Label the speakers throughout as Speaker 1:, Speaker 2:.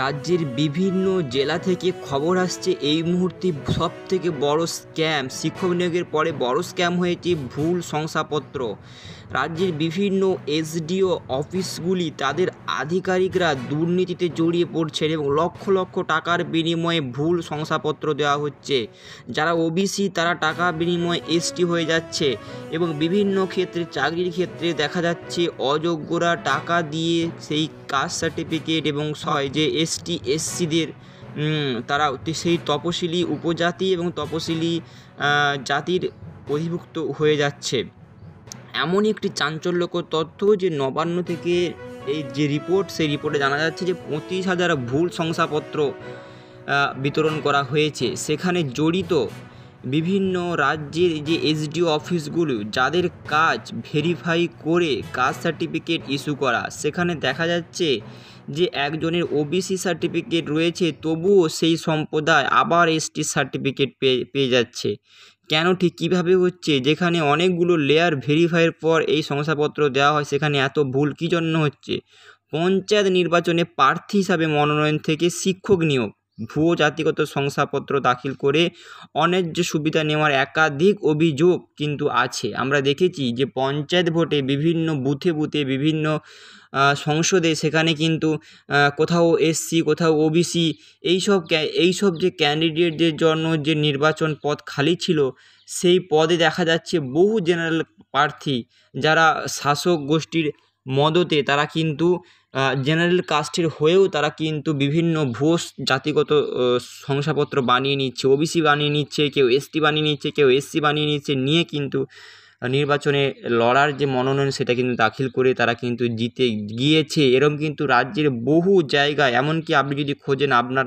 Speaker 1: রাজ্যের বিভিন্ন জেলা থেকে খবর আসছে এই মুহূর্তে সব থেকে বড় স্ক্যাম শিক্ষক নিয়োগের পরে বড় স্ক্যাম হয়েছে ভুল শংসাপত্র রাজ্যের বিভিন্ন এসডিও অফিসগুলি তাদের আধিকারিকরা দুর্নীতিতে জড়িয়ে পড়ছেন এবং লক্ষ লক্ষ টাকার বিনিময়ে ভুল শংসাপত্র দেওয়া হচ্ছে যারা ওবিসি তারা টাকা বিনিময়ে এসটি হয়ে যাচ্ছে এবং বিভিন্ন ক্ষেত্রে চাকরির ক্ষেত্রে দেখা যাচ্ছে অযোগ্যরা টাকা দিয়ে সেই কাস্ট সার্টিফিকেট এবং ছয় যে এসটি এসসিদের তারা সেই তপশিলি উপজাতি এবং তপশিলি জাতির অধিভুক্ত হয়ে যাচ্ছে এমন একটি চাঞ্চল্যকর তথ্য যে নবান্ন থেকে এই যে রিপোর্ট সেই রিপোর্টে জানা যাচ্ছে যে পঁচিশ হাজার ভুল শংসাপত্র বিতরণ করা হয়েছে সেখানে জড়িত বিভিন্ন রাজ্যের যে এসডিও অফিসগুলো যাদের কাজ ভেরিফাই করে কাস্ট সার্টিফিকেট ইস্যু করা সেখানে দেখা যাচ্ছে যে একজনের ওবিসি সার্টিফিকেট রয়েছে তবুও সেই সম্প্রদায় আবার এসটি সার্টিফিকেট পেয়ে পেয়ে যাচ্ছে কেন ঠিক কীভাবে হচ্ছে যেখানে অনেকগুলো লেয়ার ভেরিফাইয়ের পর এই শংসাপত্র দেওয়া হয় সেখানে এত ভুল কী জন্য হচ্ছে পঞ্চায়েত নির্বাচনে প্রার্থী হিসাবে মনোনয়ন থেকে শিক্ষক নিয়োগ ভুয়ো জাতিগত শংসাপত্র দাখিল করে অন্যায্য সুবিধা নেওয়ার একাধিক অভিযোগ কিন্তু আছে আমরা দেখেছি যে পঞ্চায়েত ভোটে বিভিন্ন বুথে বুথে বিভিন্ন সংসদে সেখানে কিন্তু কোথাও এসসি কোথাও ওবিসি এইসব এইসব যে ক্যান্ডিডেটদের জন্য যে নির্বাচন পদ খালি ছিল সেই পদে দেখা যাচ্ছে বহু জেনারেল প্রার্থী যারা শাসক গোষ্ঠীর মদতে তারা কিন্তু জেনারেল কাস্টের হয়েও তারা কিন্তু বিভিন্ন ভোস জাতিগত শংসাপত্র বানিয়ে নিচ্ছে ওবিসি বানিয়ে নিচ্ছে কেউ এসটি বানিয়ে নিচ্ছে কেউ এসসি বানিয়ে নিচ্ছে নিয়ে কিন্তু নির্বাচনে লড়ার যে মনোনয়ন সেটা কিন্তু দাখিল করে তারা কিন্তু জিতে গিয়েছে এরম কিন্তু রাজ্যের বহু জায়গায় এমনকি আপনি যদি খোঁজেন আপনার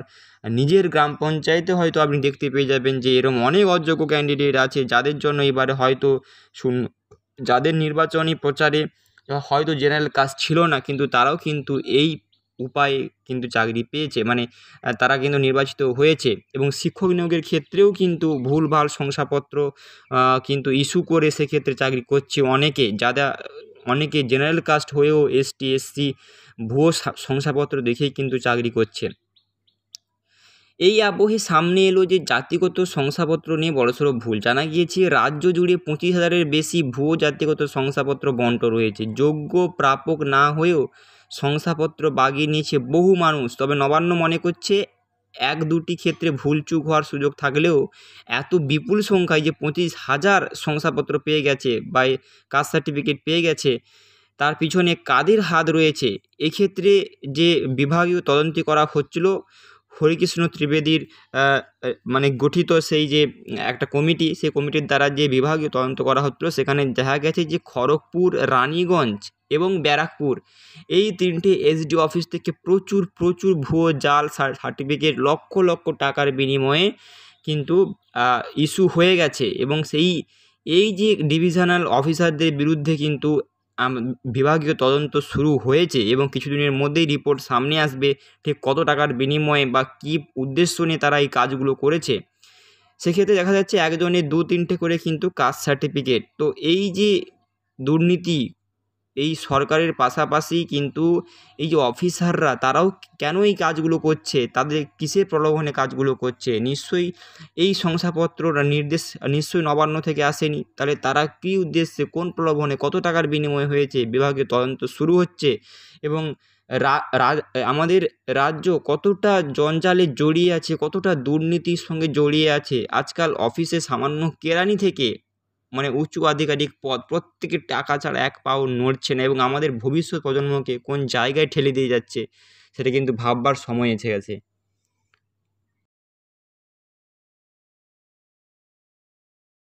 Speaker 1: নিজের গ্রাম পঞ্চায়েতে হয়তো আপনি দেখতে পেয়ে যাবেন যে এরম অনেক অযোগ্য ক্যান্ডিডেট আছে যাদের জন্য এবারে হয়তো শূন্য যাদের নির্বাচনী প্রচারে হয়তো জেনারেল কাজ ছিল না কিন্তু তারাও কিন্তু এই উপায়ে কিন্তু চাকরি পেয়েছে মানে তারা কিন্তু নির্বাচিত হয়েছে এবং শিক্ষক নিয়োগের ক্ষেত্রেও কিন্তু ভুলভাল শংসাপত্র কিন্তু ইস্যু করে সেক্ষেত্রে চাকরি করছে অনেকে যারা অনেকে জেনারেল কাস্ট হয়েও এসটি এসসি ভুয়ো শংসাপত্র দেখেই কিন্তু চাকরি করছে এই আবহে সামনে এলো যে জাতিগত শংসাপত্র নিয়ে বড়সড় ভুল জানা গিয়েছে রাজ্য জুড়ে পঁচিশ হাজারের বেশি ভুয়ো জাতিগত শংসাপত্র বন্ট রয়েছে যোগ্য প্রাপক না হয়েও শংসাপত্র বাগিয়ে নিয়েছে বহু মানুষ তবে নবান্ন মনে করছে এক দুটি ক্ষেত্রে ভুল চুক হওয়ার সুযোগ থাকলেও এত বিপুল সংখ্যায় যে পঁচিশ হাজার শংসাপত্র পেয়ে গেছে বা কাস্ট সার্টিফিকেট পেয়ে গেছে তার পিছনে কাদের হাত রয়েছে এক্ষেত্রে যে বিভাগীয় তদন্ত করা হচ্ছিল হরিকৃষ্ণ ত্রিবেদীর মানে গঠিত সেই যে একটা কমিটি সেই কমিটির দ্বারা যে বিভাগীয় তদন্ত করা হচ্ছিলো সেখানে দেখা গেছে যে খড়গপুর রানীগঞ্জ এবং ব্যারাকপুর এই তিনটি এসডি অফিস থেকে প্রচুর প্রচুর ভুয়ো জাল সার্টিফিকেট লক্ষ লক্ষ টাকার বিনিময়ে কিন্তু ইস্যু হয়ে গেছে এবং সেই এই যে ডিভিশনাল অফিসারদের বিরুদ্ধে কিন্তু বিভাগীয় তদন্ত শুরু হয়েছে এবং কিছুদিনের মধ্যেই রিপোর্ট সামনে আসবে ঠিক কত টাকার বিনিময়ে বা কী উদ্দেশ্য নিয়ে তারা এই কাজগুলো করেছে সেক্ষেত্রে দেখা যাচ্ছে একজনের দু তিনটে করে কিন্তু কাস্ট সার্টিফিকেট তো এই যে দুর্নীতি এই সরকারের পাশাপাশি কিন্তু এই যে অফিসাররা তারাও কেন এই কাজগুলো করছে তাদের কিসের প্রলোভনে কাজগুলো করছে নিশ্চয়ই এই শংসাপত্র নির্দেশ নিশ্চয়ই নবান্ন থেকে আসেনি তাহলে তারা কি উদ্দেশ্যে কোন প্রলোভনে কত টাকার বিনিময় হয়েছে বিভাগে তদন্ত শুরু হচ্ছে এবং আমাদের রাজ্য কতটা জঞ্জালে জড়িয়ে আছে কতটা দুর্নীতির সঙ্গে জড়িয়ে আছে আজকাল অফিসে সামান্য কেরানি থেকে মানে উঁচু আধিকারিক পদ প্রত্যেকের টাকা ছাড়া এক পাও নড়ছে না এবং আমাদের ভবিষ্যৎ প্রজন্মকে কোন জায়গায় ঠেলে দিয়ে যাচ্ছে সেটা কিন্তু ভাববার সময় এসে গেছে